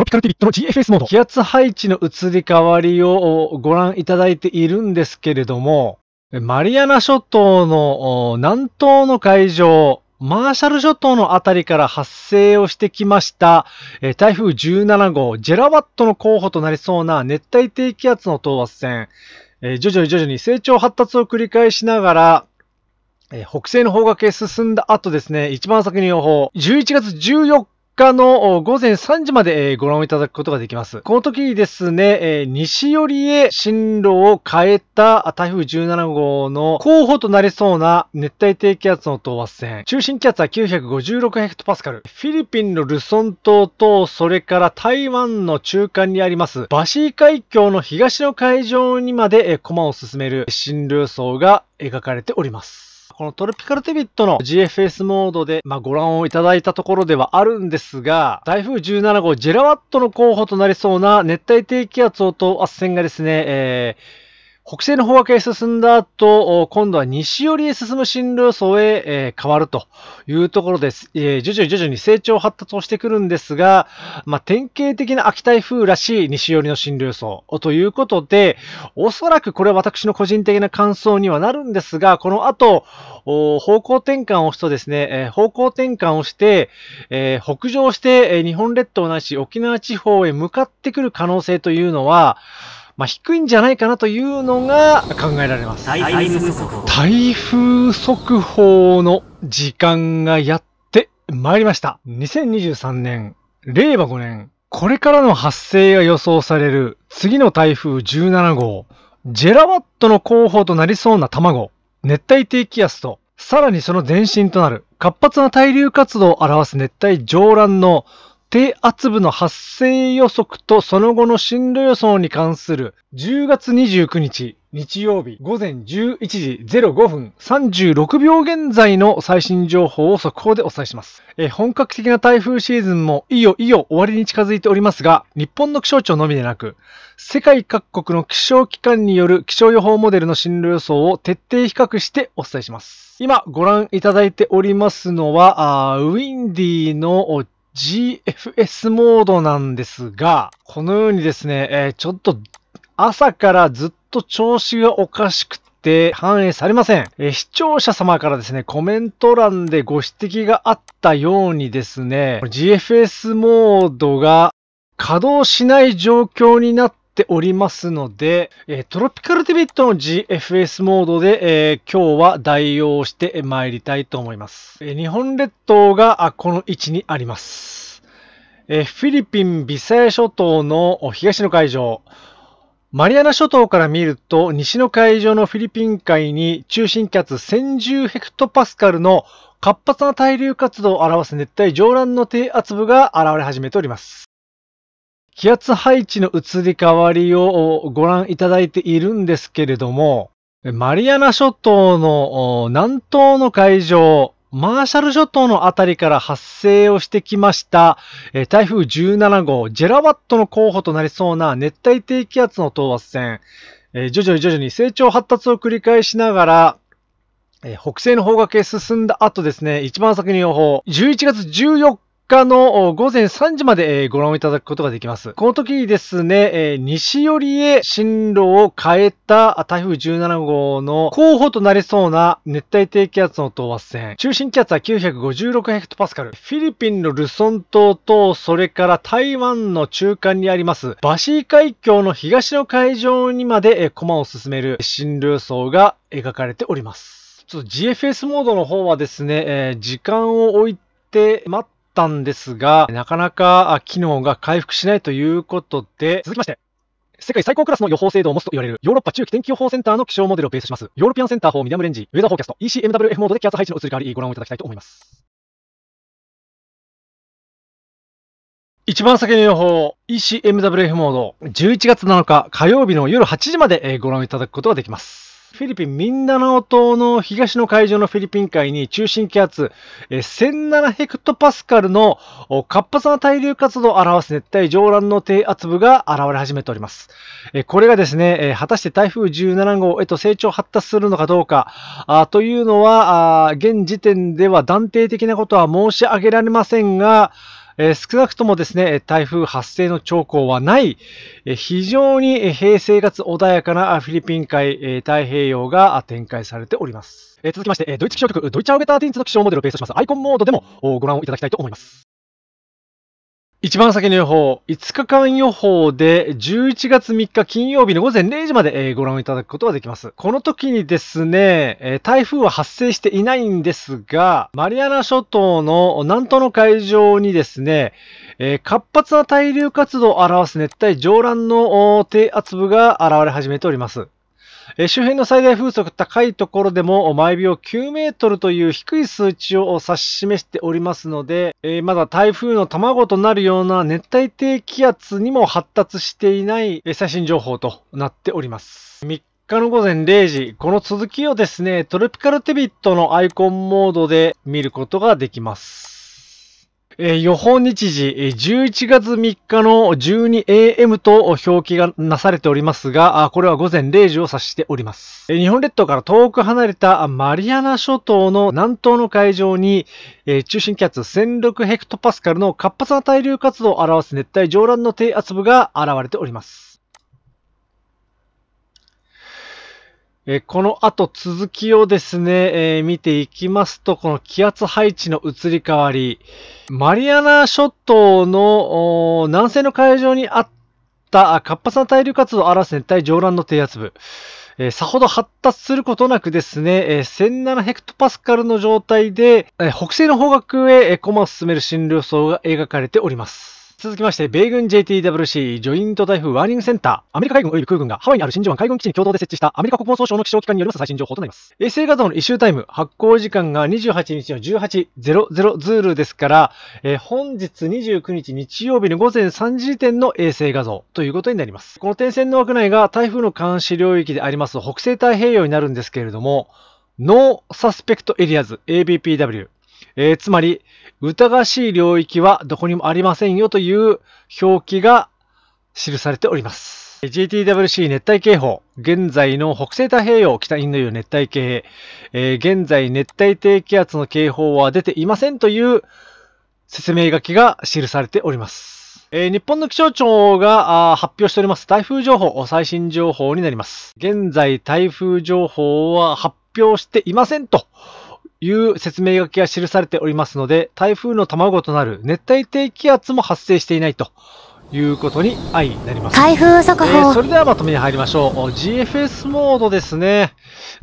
ロピカルティビットの GFS モード。気圧配置の移り変わりをご覧いただいているんですけれども、マリアナ諸島の南東の海上、マーシャル諸島のあたりから発生をしてきました、台風17号、ジェラワットの候補となりそうな熱帯低気圧の等圧線、徐々に徐々に成長発達を繰り返しながら、北西の方角へ進んだ後ですね、一番先の予報、11月14の午前3時までご覧いただくことができます。この時にですね、西寄りへ進路を変えた台風17号の候補となりそうな熱帯低気圧の等圧線。中心気圧は956ヘクトパスカル。フィリピンのルソン島と、それから台湾の中間にあります、バシー海峡の東の海上にまで駒を進める進路予想が描かれております。このトロピカルテビットの GFS モードで、まあ、ご覧をいただいたところではあるんですが、台風17号ジェラワットの候補となりそうな熱帯低気圧をと圧線がですね、えー、北西の方角へ進んだ後、今度は西寄りへ進む進路予想へ、変わるというところです、徐々に徐々に成長発達をしてくるんですが、まあ、典型的な秋台風らしい西寄りの進路予想ということで、おそらくこれは私の個人的な感想にはなるんですが、この後、方向転換をしとですね、方向転換をして、北上して、日本列島なし沖縄地方へ向かってくる可能性というのは、まあ、低いんじゃないかなというのが考えられます。台風速報。台風速報の時間がやってまいりました。2023年、令和5年、これからの発生が予想される次の台風17号、ジェラワットの候補となりそうな卵、熱帯低気圧と、さらにその前身となる活発な対流活動を表す熱帯上乱の低圧部の発生予測とその後の進路予想に関する10月29日日曜日午前11時05分36秒現在の最新情報を速報でお伝えします。え本格的な台風シーズンもいよいよ終わりに近づいておりますが、日本の気象庁のみでなく、世界各国の気象機関による気象予報モデルの進路予想を徹底比較してお伝えします。今ご覧いただいておりますのは、あウィンディの GFS モードなんですが、このようにですね、えー、ちょっと朝からずっと調子がおかしくて反映されません、えー、視聴者様からですね、コメント欄でご指摘があったようにですね、GFS モードが稼働しない状況になっておりますので、えトロピカルデビットの GFS モードで、え今日は代用して参りたいと思います。え日本列島がこの位置にあります。えフィリピン・ビサヤ諸島の東の海上、マリアナ諸島から見ると、西の海上のフィリピン海に中心気圧1010ヘクトパスカルの活発な対流活動を表す熱帯上乱の低圧部が現れ始めております。気圧配置の移り変わりをご覧いただいているんですけれども、マリアナ諸島の南東の海上、マーシャル諸島のあたりから発生をしてきました、台風17号、ジェラバットの候補となりそうな熱帯低気圧の等圧線、徐々に徐々に成長発達を繰り返しながら、北西の方角へ進んだ後ですね、一番先の予報、11月14日の午前3時までご覧いただくことができます。この時にですね、西寄りへ進路を変えた台風17号の候補となりそうな熱帯低気圧の等圧線。中心気圧は956ヘクトパスカル。フィリピンのルソン島と、それから台湾の中間にあります、バシー海峡の東の海上にまで駒を進める進路予想が描かれております。GFS モードの方はですね、えー、時間を置いて待ってったんですが、なかなか機能が回復しないということで、続きまして、世界最高クラスの予報精度を持つと言われるヨーロッパ中期天気予報センターの気象モデルをベースします。ヨーロピアンセンター4ミディアムレンジ、ウェザーフォーキャスト、ECMWF モードで気圧配置の移り変わりご覧いただきたいと思います。一番先の予報、ECMWF モード、11月7日火曜日の夜8時までご覧いただくことができます。フィリピン・ミンダナオ島の東の海上のフィリピン海に中心気圧1007ヘクトパスカルの活発な対流活動を表す熱帯上乱の低圧部が現れ始めております。これがですね、果たして台風17号へと成長発達するのかどうかというのは、現時点では断定的なことは申し上げられませんが、え少なくともですね、台風発生の兆候はない、え非常に平成かつ穏やかなフィリピン海、え太平洋が展開されております。え続きまして、ドイツ気象局、ドイツアウェターティンツの気象モデルをベースとしますアイコンモードでもご覧をいただきたいと思います。一番先の予報、5日間予報で11月3日金曜日の午前0時までご覧いただくことができます。この時にですね、台風は発生していないんですが、マリアナ諸島の南東の海上にですね、活発な対流活動を表す熱帯上乱の低圧部が現れ始めております。周辺の最大風速高いところでも毎秒9メートルという低い数値を指し示しておりますので、まだ台風の卵となるような熱帯低気圧にも発達していない最新情報となっております。3日の午前0時、この続きをですね、トロピカルテビットのアイコンモードで見ることができます。えー、予報日時、11月3日の 12am と表記がなされておりますが、これは午前0時を指しております。日本列島から遠く離れたマリアナ諸島の南東の海上に、え中心気圧1006ヘクトパスカルの活発な対流活動を表す熱帯上乱の低圧部が現れております。えこの後続きをですね、えー、見ていきますと、この気圧配置の移り変わり、マリアナ諸島の南西の海上にあった活発な対流活動を表す熱帯上乱の低圧部。えさほど発達することなくですね、え1007ヘクトパスカルの状態で、え北西の方角へ、え駒を進める進路予想が描かれております。続きまして、米軍 JTWC ジョイント台風ワーニングセンター。アメリカ海軍及び空軍がハワイにある新珠湾海軍基地に共同で設置したアメリカ国防総省の気象機関によります最新情報となります。衛星画像の一周タイム、発行時間が28日の18.00ズールですから、えー、本日29日日曜日の午前3時時点の衛星画像ということになります。この点線の枠内が台風の監視領域であります北西太平洋になるんですけれども、ノーサスペクトエリアズ ABPW えー、つまり、疑わしい領域はどこにもありませんよという表記が記されております。GTWC 熱帯警報、現在の北西太平洋、北インド洋熱帯系、えー、現在熱帯低気圧の警報は出ていませんという説明書きが記されております。えー、日本の気象庁が発表しております台風情報、最新情報になります。現在台風情報は発表していませんという説明書きが記されておりますので、台風の卵となる熱帯低気圧も発生していないということに相なります。台風速報、えー、それではまとめに入りましょう。GFS モードですね。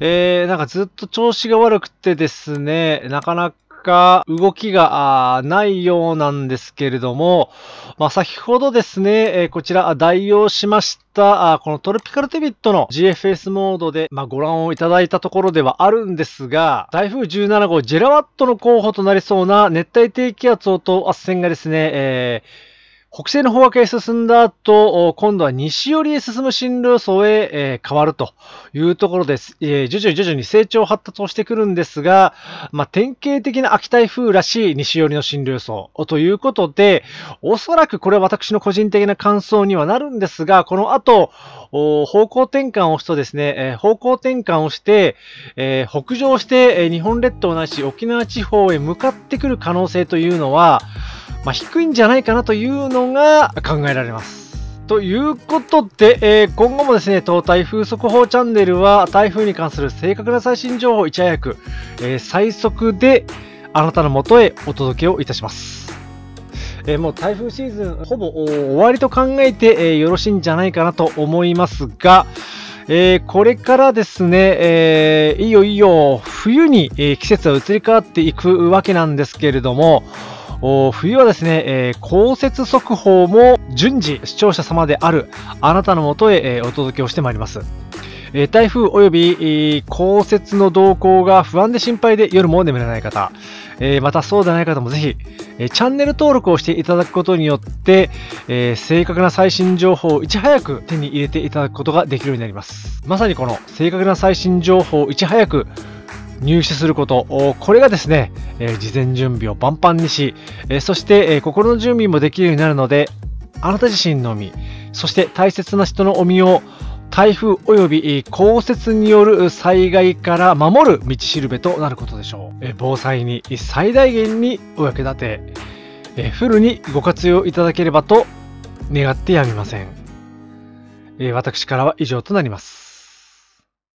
えー、なんかずっと調子が悪くてですね、なかなかか動きがないようなんですけれども、まあ、先ほどですね、えこちら代用しました、このトロピカルテビットの GFS モードで、まあ、ご覧をいただいたところではあるんですが、台風17号ジェラワットの候補となりそうな熱帯低気圧をと圧線がですね、えー北西の方角へ進んだ後、今度は西寄りへ進む進路予想へ、え変わるというところです、え徐々に徐々に成長発達をしてくるんですが、まあ、典型的な秋台風らしい西寄りの進路予想ということで、おそらくこれは私の個人的な感想にはなるんですが、この後、方向転換をすとですね、え方向転換をして、え北上して、え日本列島なし沖縄地方へ向かってくる可能性というのは、まあ、低いんじゃないかなというのが考えられます。ということで、えー、今後もですね、東台風速報チャンネルは台風に関する正確な最新情報をいち早く、えー、最速であなたの元へお届けをいたします。えー、もう台風シーズンほぼ終わりと考えて、えよろしいんじゃないかなと思いますが、えこれからですね、えいよいよ冬に、え季節は移り変わっていくわけなんですけれども、冬はですね、えー、降雪速報も順次視聴者様であるあなたのもとへ、えー、お届けをしてまいります。え台風及び、え降雪の動向が不安で心配で夜も眠れない方、えまたそうでない方もぜひ、えチャンネル登録をしていただくことによって、え正確な最新情報をいち早く手に入れていただくことができるようになります。まさにこの正確な最新情報をいち早く入手すること、これがですね、え事前準備を万ンにし、えそして、え心の準備もできるようになるので、あなた自身の身、そして大切な人のお身を台風及び降雪による災害から守る道しるべとなることでしょう。え防災に最大限にお役立てえ、フルにご活用いただければと願ってやみません。え私からは以上となります。